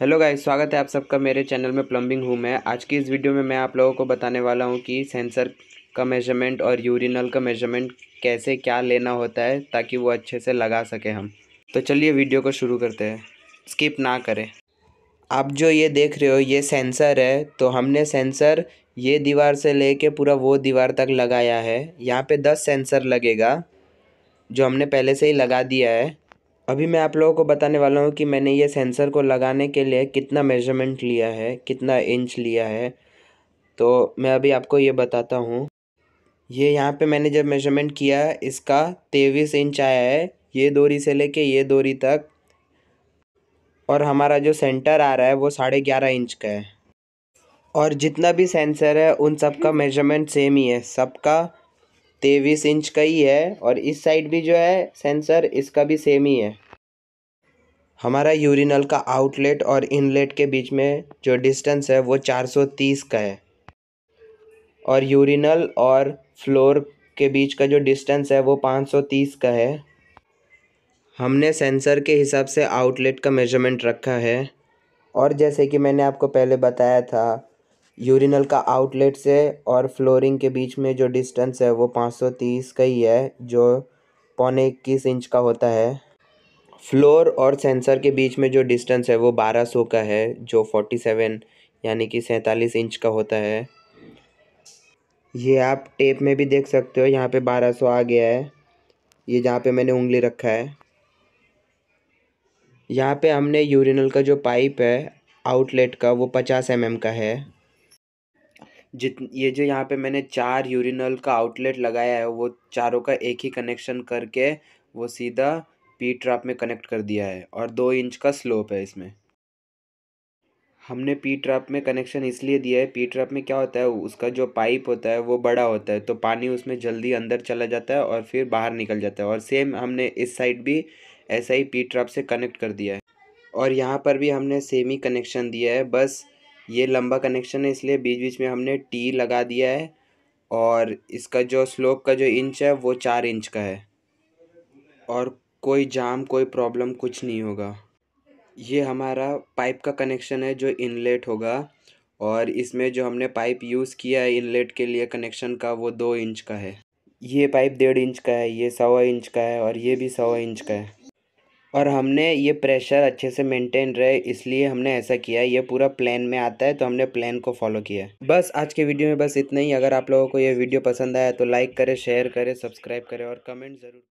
hello guys स्वागत है आप सबका मेरे चैनल में प्लम्बिंग हूँ मैं आज की इस वीडियो में मैं आप लोगों को बताने वाला हूँ कि सेंसर का मेजरमेंट और यूरिनल का मेजरमेंट कैसे क्या लेना होता है ताकि वो अच्छे से लगा सकें हम तो चलिए वीडियो को शुरू करते हैं स्किप ना करें आप जो ये देख रहे हो ये सेंसर है तो हमने सेंसर ये दीवार से ले कर पूरा वो दीवार तक लगाया है यहाँ पर दस सेंसर लगेगा जो हमने पहले से ही लगा दिया है अभी मैं आप लोगों को बताने वाला हूँ कि मैंने ये सेंसर को लगाने के लिए कितना मेजरमेंट लिया है कितना इंच लिया है तो मैं अभी आपको ये बताता हूँ ये यहाँ पे मैंने जब मेजरमेंट किया इसका तेईस इंच आया है ये दूरी से लेके ये दूरी तक और हमारा जो सेंटर आ रहा है वो साढ़े ग्यारह इंच का है और जितना भी सेंसर है उन सब का मेजरमेंट सेम ही है सबका तेईस इंच का ही है और इस साइड भी जो है सेंसर इसका भी सेम ही है हमारा यूरिनल का आउटलेट और इनलेट के बीच में जो डिस्टेंस है वो 430 का है और यूरिनल और फ्लोर के बीच का जो डिस्टेंस है वो 530 का है हमने सेंसर के हिसाब से आउटलेट का मेजरमेंट रखा है और जैसे कि मैंने आपको पहले बताया था यूरिनल का आउटलेट से और फ्लोरिंग के बीच में जो डिस्टेंस है वो 530 का ही है जो पौने इक्कीस इंच का होता है फ्लोर और सेंसर के बीच में जो डिस्टेंस है वो 1200 का है जो 47 यानी कि सैंतालीस इंच का होता है ये आप टेप में भी देख सकते हो यहाँ पे 1200 आ गया है ये जहाँ पे मैंने उंगली रखा है यहाँ पे हमने यूरिनल का जो पाइप है आउटलेट का वो पचास एम mm का है जित ये जो यहाँ पे मैंने चार यूरिनल का आउटलेट लगाया है वो चारों का एक ही कनेक्शन करके वो सीधा पी ट्रैप में कनेक्ट कर दिया है और दो इंच का स्लोप है इसमें हमने पी ट्रैप में कनेक्शन इसलिए दिया है पी ट्रैप में क्या होता है उसका जो पाइप होता है वो बड़ा होता है तो पानी उसमें जल्दी अंदर चला जाता है और फिर बाहर निकल जाता है और सेम हमने इस साइड भी ऐसा ही पी ट्रैप से कनेक्ट कर दिया है और यहाँ पर भी हमने सेम ही कनेक्शन दिया है बस ये लंबा कनेक्शन है इसलिए बीच बीच में हमने टी लगा दिया है और इसका जो स्लोप का जो इंच है वो चार इंच का है और कोई जाम कोई प्रॉब्लम कुछ नहीं होगा ये हमारा पाइप का कनेक्शन है जो इनलेट होगा और इसमें जो हमने पाइप यूज़ किया है इनलेट के लिए कनेक्शन का वो दो इंच का है ये पाइप डेढ़ इंच का है ये सवा इंच का है और ये भी सवा इंच का है और हमने ये प्रेशर अच्छे से मेंटेन रहे इसलिए हमने ऐसा किया ये पूरा प्लान में आता है तो हमने प्लान को फॉलो किया है बस आज के वीडियो में बस इतना ही अगर आप लोगों को ये वीडियो पसंद आया तो लाइक करें शेयर करें सब्सक्राइब करें और कमेंट ज़रूर